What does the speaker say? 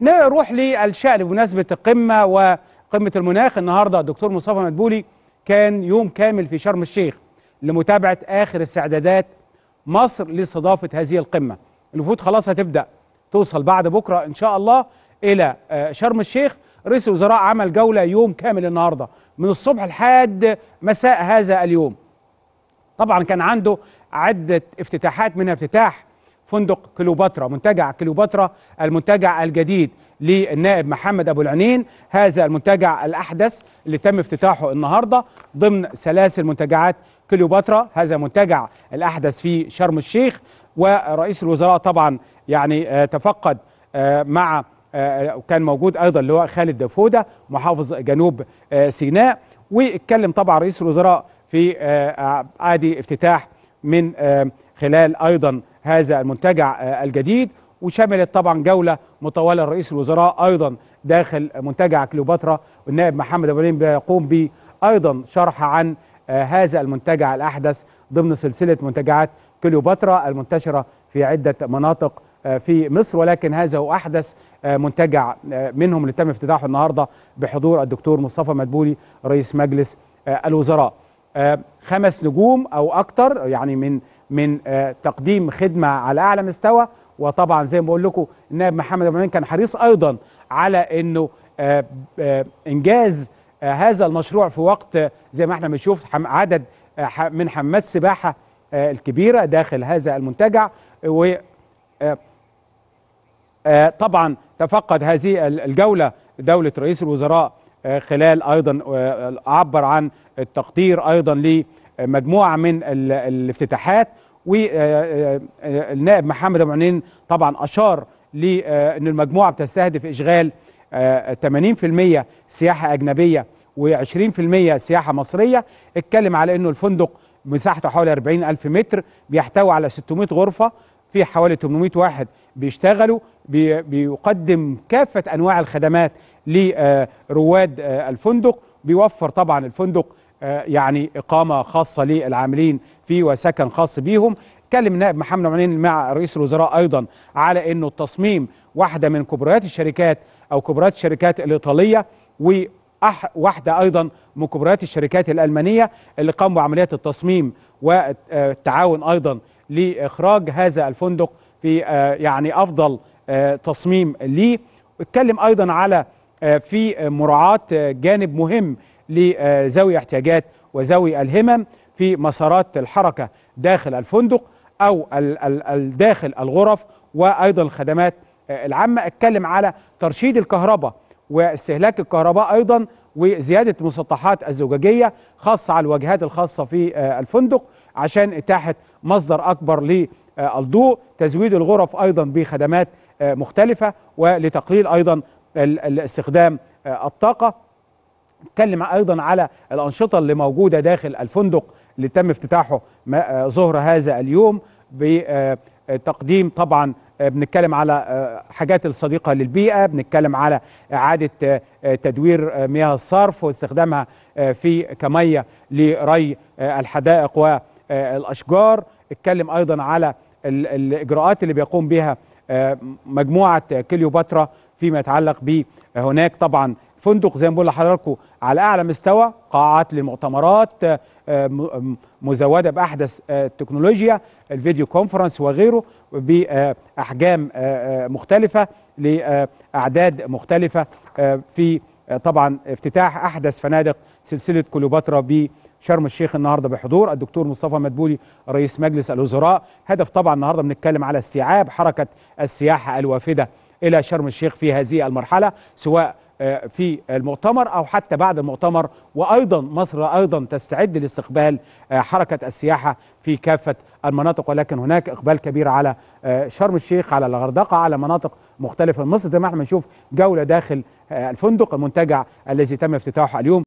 نروح للشأن بمناسبة القمة وقمة المناخ النهاردة الدكتور مصطفى مدبولي كان يوم كامل في شرم الشيخ لمتابعة آخر استعدادات مصر لاستضافة هذه القمة الوفود خلاص هتبدأ توصل بعد بكرة إن شاء الله إلى آه، شرم الشيخ رئيس الوزراء عمل جولة يوم كامل النهاردة من الصبح لحد مساء هذا اليوم طبعا كان عنده عدة افتتاحات منها افتتاح فندق كليوباترا منتجع كليوباترا المنتجع الجديد للنائب محمد ابو العنين هذا المنتجع الاحدث اللي تم افتتاحه النهارده ضمن سلاسل منتجعات كليوباترا هذا منتجع الاحدث في شرم الشيخ ورئيس الوزراء طبعا يعني آه، تفقد آه، مع آه، وكان موجود ايضا اللي هو خالد دافوده محافظ جنوب سيناء واتكلم طبعا رئيس الوزراء في عادي افتتاح من خلال ايضا هذا المنتجع آه، الجديد وشملت طبعا جولة مطولة لرئيس الوزراء أيضا داخل منتجع كليوباترا والنائب محمد أبو بيقوم بي أيضا شرح عن آه، هذا المنتجع الأحدث ضمن سلسلة منتجعات كليوباترا المنتشرة في عدة مناطق آه، في مصر ولكن هذا هو أحدث منتجع منهم اللي تم افتتاحه النهاردة بحضور الدكتور مصطفى مدبولي رئيس مجلس الوزراء خمس نجوم أو أكتر يعني من من آه، تقديم خدمه على اعلى مستوى وطبعا زي ما بقول لكم النائب محمد ابو كان حريص ايضا على انه آه، آه، انجاز هذا المشروع في وقت زي ما احنا بنشوف عدد من حمامات سباحة الكبيره داخل هذا المنتجع و طبعا تفقد هذه الجوله دوله رئيس الوزراء خلال ايضا عبر عن التقدير ايضا ل مجموعه من الافتتاحات والنائب آه، آه، محمد ابو عنين طبعا اشار لان آه، المجموعه بتستهدف اشغال 80% سياحه اجنبيه و20% سياحه مصريه اتكلم على انه الفندق مساحته حوالي 40 ألف متر بيحتوي على 600 غرفة في حوالي 800 واحد بيشتغلوا بي بيقدم كافة أنواع الخدمات لرواد الفندق بيوفر طبعا الفندق آه، يعني إقامة خاصة للعاملين فيه وسكن خاص بيهم اتكلم نائب محمد عمرين مع رئيس الوزراء أيضا على أنه التصميم واحدة من كبريات الشركات أو كبريات الشركات الإيطالية و واحدة أيضا من كبريات الشركات الألمانية اللي قاموا بعمليات التصميم والتعاون أيضا لإخراج هذا الفندق في آه، يعني أفضل آه، تصميم ليه اتكلم أيضا على في مراعاة جانب مهم لذوي احتياجات وذوي الهمم في مسارات الحركة داخل الفندق أو داخل الغرف وأيضا الخدمات آه، العامة أتكلم على ترشيد الكهرباء واستهلاك الكهرباء أيضا وزيادة المسطحات الزجاجية خاصة على الواجهات الخاصة في آه، الفندق عشان إتاحة مصدر أكبر للضوء تزويد الغرف أيضا بخدمات آه، مختلفة ولتقليل أيضا استخدام الطاقة اتكلم ايضا على الانشطه اللي موجوده داخل الفندق اللي تم افتتاحه آه، ظهر هذا اليوم بتقديم آه، طبعا آه، بنتكلم على حاجات الصديقة للبيئة بنتكلم على إعادة تدوير مياه الصرف واستخدامها في كمية لري الحدائق والأشجار اتكلم أيضا على الإجراءات اللي بيقوم بها مجموعة كليوباترا فيما يتعلق هناك طبعا فندق زي ما بقول لحضراتكم على اعلى مستوى قاعات للمؤتمرات آه، مزوده باحدث التكنولوجيا آه، الفيديو كونفرنس وغيره باحجام آه، مختلفه لاعداد مختلفه في طبعا افتتاح احدث فنادق سلسله كليوباترا بشرم الشيخ النهارده بحضور الدكتور مصطفى مدبولي رئيس مجلس الوزراء هدف طبعا النهارده بنتكلم على استيعاب حركه السياحه الوافده الى شرم الشيخ في هذه المرحله سواء آه، في المؤتمر او حتى بعد المؤتمر وايضا مصر ايضا تستعد لاستقبال آه، حركه السياحه في كافه المناطق ولكن هناك اقبال كبير على آه، شرم الشيخ على الغردقه على مناطق مختلفه من مصر زي ما احنا بنشوف جوله داخل الفندق المنتجع الذي تم افتتاحه اليوم